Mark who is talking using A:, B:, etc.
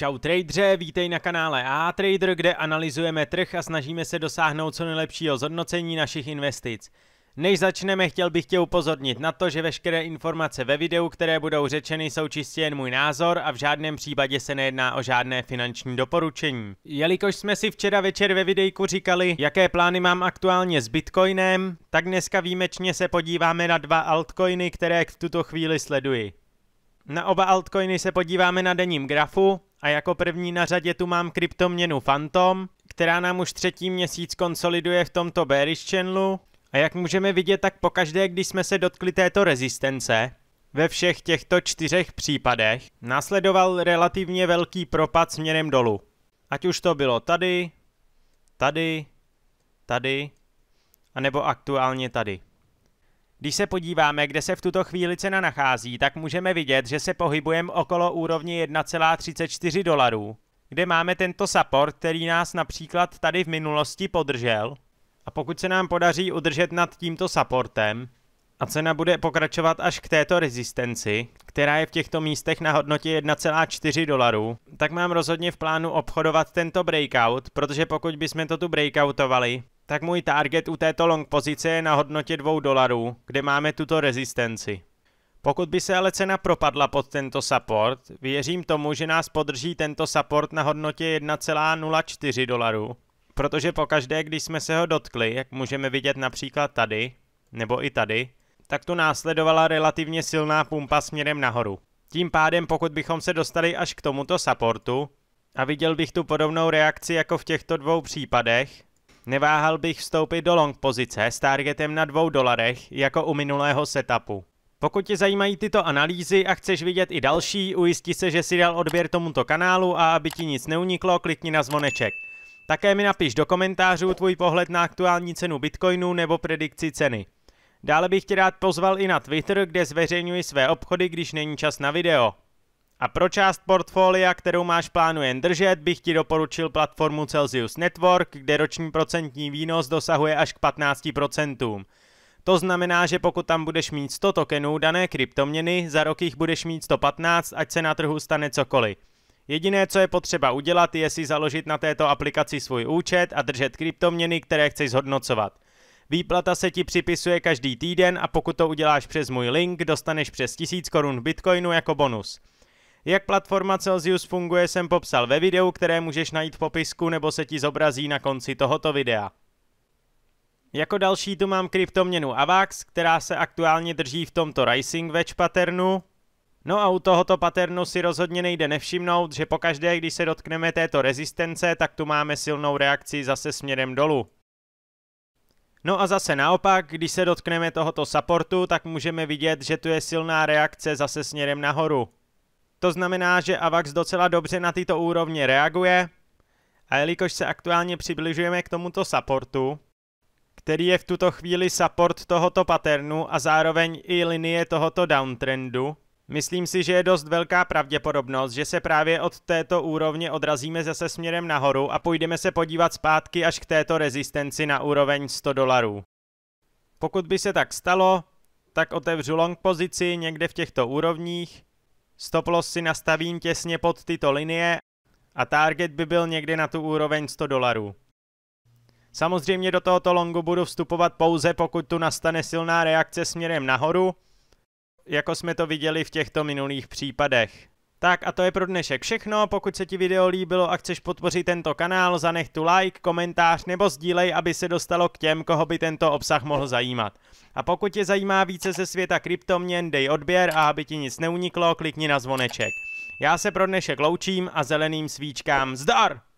A: Čau tradeře, vítej na kanále A Trader, kde analyzujeme trh a snažíme se dosáhnout co nejlepšího zhodnocení našich investic. Než začneme, chtěl bych tě upozornit na to, že veškeré informace ve videu, které budou řečeny, jsou čistě jen můj názor a v žádném případě se nejedná o žádné finanční doporučení. Jelikož jsme si včera večer ve videjku říkali, jaké plány mám aktuálně s Bitcoinem, tak dneska výjimečně se podíváme na dva altcoiny, které v tuto chvíli sleduji. Na oba altcoiny se podíváme na denním grafu a jako první na řadě tu mám kryptoměnu Phantom, která nám už třetí měsíc konsoliduje v tomto bearish channelu a jak můžeme vidět, tak pokaždé, když jsme se dotkli této rezistence, ve všech těchto čtyřech případech následoval relativně velký propad směrem dolů. Ať už to bylo tady, tady, tady, anebo aktuálně tady. Když se podíváme, kde se v tuto chvíli cena nachází, tak můžeme vidět, že se pohybujeme okolo úrovně 1,34 dolarů, kde máme tento support, který nás například tady v minulosti podržel. A pokud se nám podaří udržet nad tímto supportem, a cena bude pokračovat až k této rezistenci, která je v těchto místech na hodnotě 1,4 dolarů, tak mám rozhodně v plánu obchodovat tento breakout, protože pokud bychom to tu breakoutovali, tak můj target u této long pozice je na hodnotě 2 dolarů, kde máme tuto rezistenci. Pokud by se ale cena propadla pod tento support, věřím tomu, že nás podrží tento support na hodnotě 1,04 dolarů, protože pokaždé, když jsme se ho dotkli, jak můžeme vidět například tady, nebo i tady, tak tu následovala relativně silná pumpa směrem nahoru. Tím pádem, pokud bychom se dostali až k tomuto supportu, a viděl bych tu podobnou reakci jako v těchto dvou případech, Neváhal bych vstoupit do long pozice s targetem na dvou dolarech, jako u minulého setupu. Pokud tě zajímají tyto analýzy a chceš vidět i další, ujisti se, že si dal odběr tomuto kanálu a aby ti nic neuniklo, klikni na zvoneček. Také mi napiš do komentářů tvůj pohled na aktuální cenu Bitcoinu nebo predikci ceny. Dále bych tě rád pozval i na Twitter, kde zveřejňuji své obchody, když není čas na video. A pro část portfolia, kterou máš plánu jen držet, bych ti doporučil platformu Celsius Network, kde roční procentní výnos dosahuje až k 15%. To znamená, že pokud tam budeš mít 100 tokenů dané kryptoměny, za rok jich budeš mít 115, ať se na trhu stane cokoliv. Jediné, co je potřeba udělat, je si založit na této aplikaci svůj účet a držet kryptoměny, které chceš zhodnocovat. Výplata se ti připisuje každý týden a pokud to uděláš přes můj link, dostaneš přes 1000 korun bitcoinu jako bonus. Jak platforma Celsius funguje jsem popsal ve videu, které můžeš najít v popisku nebo se ti zobrazí na konci tohoto videa. Jako další tu mám kryptoměnu AVAX, která se aktuálně drží v tomto Rising Wedge patternu. No a u tohoto paternu si rozhodně nejde nevšimnout, že pokaždé, když se dotkneme této rezistence, tak tu máme silnou reakci zase směrem dolů. No a zase naopak, když se dotkneme tohoto supportu, tak můžeme vidět, že tu je silná reakce zase směrem nahoru. To znamená, že AVAX docela dobře na tyto úrovně reaguje a jelikož se aktuálně přibližujeme k tomuto supportu, který je v tuto chvíli support tohoto patternu a zároveň i linie tohoto downtrendu, myslím si, že je dost velká pravděpodobnost, že se právě od této úrovně odrazíme zase směrem nahoru a půjdeme se podívat zpátky až k této rezistenci na úroveň 100 dolarů. Pokud by se tak stalo, tak otevřu long pozici někde v těchto úrovních Stop loss si nastavím těsně pod tyto linie a target by byl někde na tu úroveň 100 dolarů. Samozřejmě do tohoto longu budu vstupovat pouze pokud tu nastane silná reakce směrem nahoru, jako jsme to viděli v těchto minulých případech. Tak a to je pro dnešek všechno, pokud se ti video líbilo a chceš podpořit tento kanál, zanech tu like, komentář nebo sdílej, aby se dostalo k těm, koho by tento obsah mohl zajímat. A pokud tě zajímá více ze světa kryptoměn, dej odběr a aby ti nic neuniklo, klikni na zvoneček. Já se pro dnešek loučím a zeleným svíčkám zdar!